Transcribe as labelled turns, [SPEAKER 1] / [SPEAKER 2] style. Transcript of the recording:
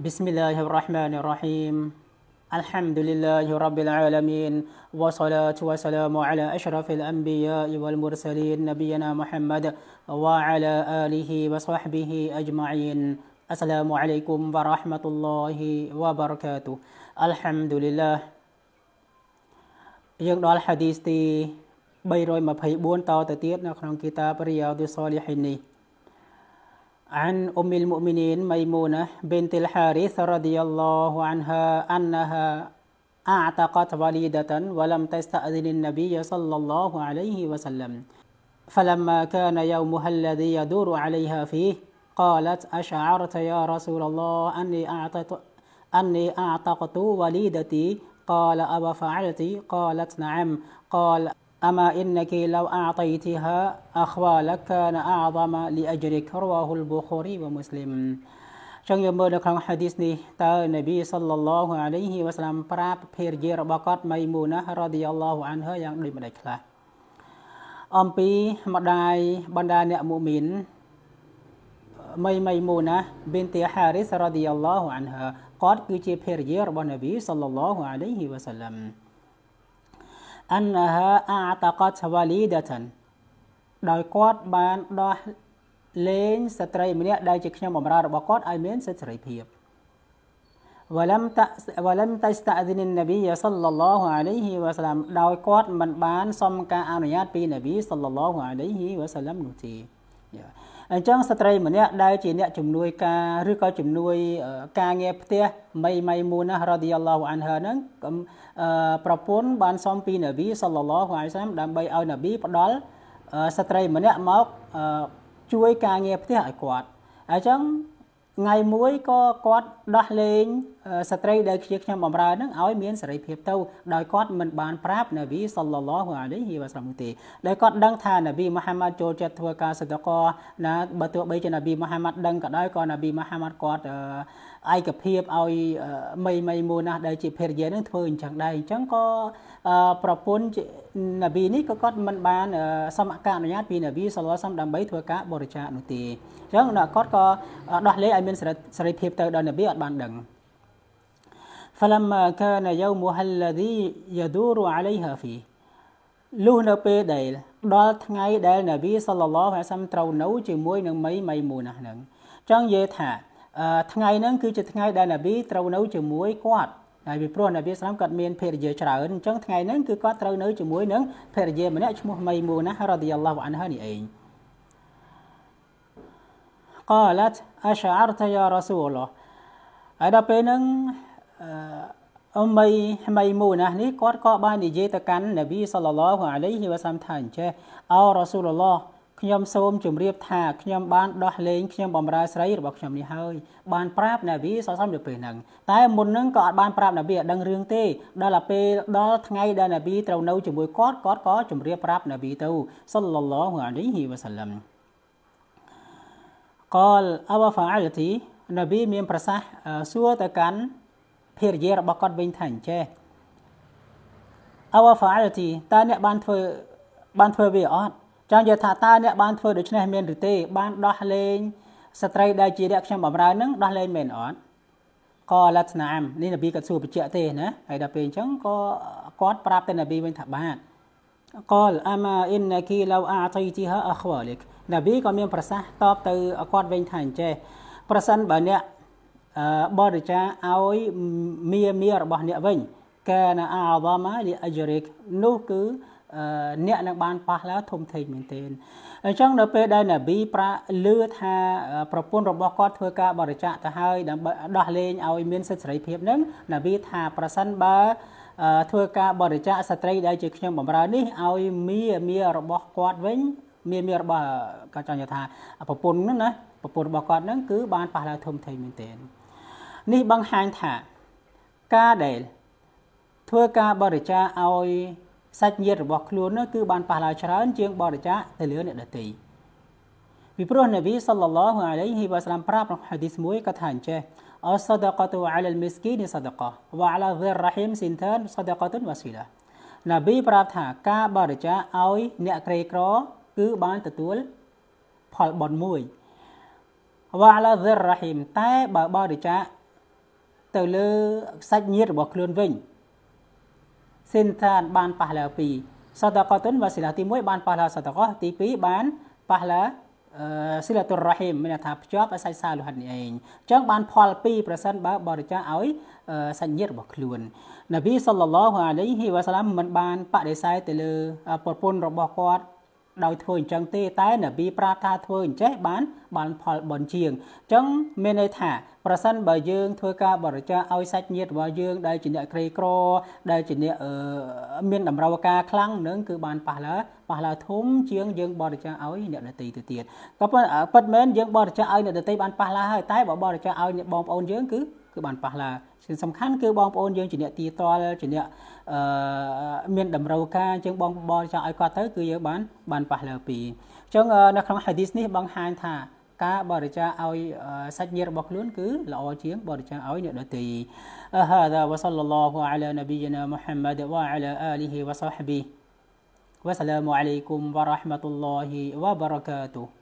[SPEAKER 1] بسم الله الرحمن الرحيم الحمد لله رب العالمين والصلاة والسلام على أشرف الأنبياء والمرسلين نبينا محمد وعلى آله وصحبه أجمعين السلام عليكم ورحمة الله وبركاته الحمد لله យើងដល់ហាឌីសទី324តទៅទៀតនៅក្នុងគីតាបរិយោទិសលីហីនេះ عن أم المؤمنين ميمونة بنت الحارث رضي الله عنها أنها أعتقت وليدة ولم تستأذن النبي صلى الله عليه وسلم فلما كان يومها الذي يدور عليها فيه قالت أشعرت يا رسول الله أني أعتقت, أني أعتقت وليدتي قال أبا فعلت قالت نعم قال أما إنك لو أعطيتها أخوالك كان أعظم لأجرك رواه البخاري ومسلم ចឹងយើងមើលនៅក្នុង hadith នេះតើនប៊ីសល្លឡោះអាឡៃហ៊ីវ៉ាសឡាំប្រាប់ភារយារបស់គាត់មៃមូណារ៉ាឌីយ៉ាឡោះអានហើយ៉ាងដូចម្ដេចខ្លះអំពីម្ដាយបណ្ដាអ្នកមូមីនមៃមៃមូណាប៊ីនទីហារីសរ៉ាឌីយ៉ាឡោះអានហើគាត់គឺជាភារយារបស់នប៊ីសល្លឡោះអាឡៃហ៊ីវ៉ាសឡាំអនហាអាតកតវលីដតានដោយគាត់បានដោះលែងស្ត្រីម្នាក់ដែលជាខ្ញុំបំរើរបស់គាត់ឲ្យមានសិទ្ធិសេរីភាព ولم ولم تستأذن النبي صلى الله عليه وسلم ដោយគាត់មិនបានសុំការអនុញ្ញាត ពីនប៊ី صلى الله عليه وسلم នោះទេអញ្ចឹងស្ត្រីម្នាក់ដែលជាអ្នកជំនួយការឬក៏ជំនួយការងារផ្ទះមីមីមូណារ៉ាឌីយ៉ាឡោះអានហាហ្នឹងប្រពន្ធបានសុំពីនប៊ីសល្លឡោះអាយសាមដើម្បីឲ្យនប៊ីផ្ដល់ស្ត្រីម្នាក់មកជួយការងារផ្ទះឲ្យគាត់អញ្ចឹងថ្ងៃមួយក៏គាត់ដោះលែងស្ត្រីដែលជាខ្ញុំបំរើនឹងឲ្យមានសេរីភាពទៅដោយគាត់មិនបានប្រាប់នាប៊ីសល្លឡោះអាឡៃហ៊ីវ៉ាសឡាមទេដែលគាត់ដឹងថានាប៊ីមហាម៉ាត់ចូលចិត្តធ្វើការសដកណាបើទោះបីជានាប៊ីមហាម៉ាត់ដឹងក៏ដោយក៏នាប៊ីមហាម៉ាត់គាត់ឯកភាពឲ្យមីមីមួយណាស់ដែលជាភរិយានឹងធ្វើអញ្ចឹងដែរអញ្ចឹងក៏ប្រពន្ធនប៊ីនេះក៏គាត់មិនបាន សមការអនុញ្ញាតពីនប៊ីសល្លោះសំដើម្បីធ្វើការបរិច្ចាគនោះទេអញ្ចឹងគាត់ក៏ដោះលែងឲ្យមានសេរីភាពទៅដល់នប៊ីអត់បានដឹង فلما كان يومها الذي يدور عليها فيه លុះនៅពេលដែល ដល់ថ្ងៃដែលនប៊ីសល្លឡោះហើយសាំត្រូវនៅ ជាមួយនឹងមីមីមួយណាស់ហ្នឹងចង់និយាយថាថ្ងៃហ្នឹងគឺជាថ្ងៃដែលណាប៊ីត្រូវនៅជាមួយគាត់ហើយពីព្រោះណាប៊ីស្លាមគាត់មានភរិយាច្រើនអញ្ចឹងថ្ងៃហ្នឹងគឺគាត់ត្រូវនៅជាមួយនឹងភរិយាម្នាក់ឈ្មោះមៃមូណារ៉ាឌីយ៉ាឡោះអានហានេះឯង قالت أشعرت يا رسول الله ហើយដល់ពេលហ្នឹងអ៊ំមីមៃមូណានេះគាត់ក៏បាននិយាយទៅកាន់ណាប៊ីសល្លឡោះអាឡៃហ៊ីវ៉ាសាំថាអញ្ចេះអោរ៉ាស៊ូលឡោះខ្ញុំសូមជម្រាបថាខ្ញុំបានដោះលែងខ្ញុំបំរើស្រីរបស់ខ្ញុំនេះហើយបានប្រាប់ណាវីសរសំនៅពេលហ្នឹងតែមុនហ្នឹងក៏អត់បានប្រាប់ណាវីឲ្យដឹងរឿងទេដល់តែពេលដល់ថ្ងៃដែលណាវីត្រូវនៅជាមួយគាត់គាត់ក៏ជម្រាប ប្រាប់ណាវីទៅសុលឡឡហ៍អាលីហ៊ីវ៉ាសាឡាំកលអវហ្វាអលទីណាវីមាន ប្រសាសន៍សួរទៅកាន់ភារយារបស់គាត់វិញថាអញ្ចេះអវហ្វាអលទីតើអ្នកបានធ្វើបានធ្វើវាអត់ចង់យល់ថាតើអ្នកបានធ្វើដូច្នេះមានឬទេ បានដោះលែងស្ត្រីដែលជាអ្នកខ្ញុំបំរើនឹងដោះលែងមែនអត់ក៏លក្ខណៈនេះនប៊ីក៏សួរបញ្ជាក់ទេណាហើយដល់ពេលអញ្ចឹងក៏គាត់ប្រាប់ទៅនប៊ីវិញថាបាទកលអាម៉ាអ៊ីនណាគីឡូអាតៃទីហាអខ្វាលិកនប៊ីក៏មាន ប្រសាសន៍តបទៅគាត់វិញថាអញ្ចេះប្រសិនបើអ្នកបរិច្ចាគឲ្យមាមារបស់អ្នកវិញ កានអាវ៉ាម៉ាលីអជរិកនោះគឺអ្នកនឹងបានប៉ះឡើងធំធេងមែនទែនអញ្ចឹងនៅពេលដែលណាប៊ីប្រាលឺថាប្រពន្ធរបស់គាត់ធ្វើការបរិច្ចាគទៅហើយដើម្បីដោះលែងឲ្យមានសិទ្ធិសេរីភាពនឹងណាប៊ីថា ប្រសិនបើធ្វើការបរិច្ចាគស្ត្រីដែលជាខ្ញុំបំរើនេះឲ្យមីមីរបស់គាត់វិញមីមីរបស់គាត់ចង់និយាយថា ប្រពន្ធហ្នឹងណាប្រពន្ធរបស់គាត់ហ្នឹងគឺបានប៉ះឡើងធំធេងមែនទែននេះបង្ហាញថាការដែលធ្វើការបរិច្ចាគឲ្យសាច់ញាតិរបស់ខ្លួននោះគឺបានប៉ះឡើយច្រើន ជាងបរិច្ចាគទៅលើអ្នកដទៃពីព្រោះនប៊ីសល្លឡោះអាឡៃហ៊ីវ៉ាសឡាមប្រាប់ក្នុងហាឌីសមួយក៏ថាអញ្ចេះអសដកតូអាឡាមីស្គីនីសដកវ៉ាអាឡាហ្សរ៉ហ៊ីមស៊ីនធានសដកតុនវ៉ាស៊ីឡានប៊ីប្រាប់ថាការបរិច្ចាគឲ្យ អ្នកក្រីក្រ គឺបានទទួលផលបុណ្យមួយវ៉ាអាឡាហ្សរ៉ហ៊ីមតែបើបរិច្ចាគទៅលើសាច់ញាតិរបស់ខ្លួនវិញសិនថានបានប៉ះឡា2សតកតុនវ៉ាសិលាទី1បានប៉ះឡាសតកទី2បានប៉ះឡាសិលាតុរ៉ាហ៊ីមមានថាភ្ជាប់ឲ្យសាច់សាលោហិតនេះឯងអញ្ចឹងបានផល2ប្រសិនបើបរិច្ចាគឲ្យសាច់ញាតិរបស់ខ្លួននប៊ីសល្លឡោះអាឡៃហ៊ីវ៉ាសាឡាមមិនបានបដិសេធទៅលើប្រពន្ធរបស់គាត់ដោយធ្វើអញ្ចឹងទេតែនប៊ីប្រាប់ថាធ្វើអញ្ចេះបានបានផលបុណ្យជាងអញ្ចឹងមានន័យថាប្រសិនបើយើងធ្វើការបរិច្ចាគឲ្យសាច់ញាតិរបស់យើងដែលជាអ្នកក្រីក្រដែលជាអ្នកមានតម្រូវការខ្លាំងនឹងគឺបានប៉ះឡាប៉ះឡាធំជាងយើងបរិច្ចាគឲ្យអ្នកដទៃទៅទៀតក៏ប៉ុន្តែពិតមែនយើងបរិច្ចាគឲ្យអ្នកដទៃបានប៉ះឡាហើយតែបើបរិច្ចាគឲ្យបងប្អូនយើងគឺគឺបានប៉ះឡាគឺសំខាន់គឺបងប្អូនយើងជាអ្នកទីតលជាអ្នកអឺមានតម្រូវការជាងបងបរចង់ឲ្យគាត់ទៅគឺយើងបានបានប៉ះលើពីអញ្ចឹងនៅក្នុង hadith នេះបង្ហាញថា ការបរិច្ចាគឲ្យសាច់ញាតិរបស់ខ្លួនគឺល្អជាង បរិច្ចាគឲ្យអ្នកដទៃហាដាវ៉ាសលឡោះអាឡានប៊ីយាណាមូហាម៉ាដវ៉ាអាឡាអាលីហ៊ីវ៉ាសាហ្ប៊ីវ៉ាសឡាមអាឡៃគុំវ៉ារ៉ាហ្មាតុលឡោហ៊ីវ៉ាបារកាតុហ៍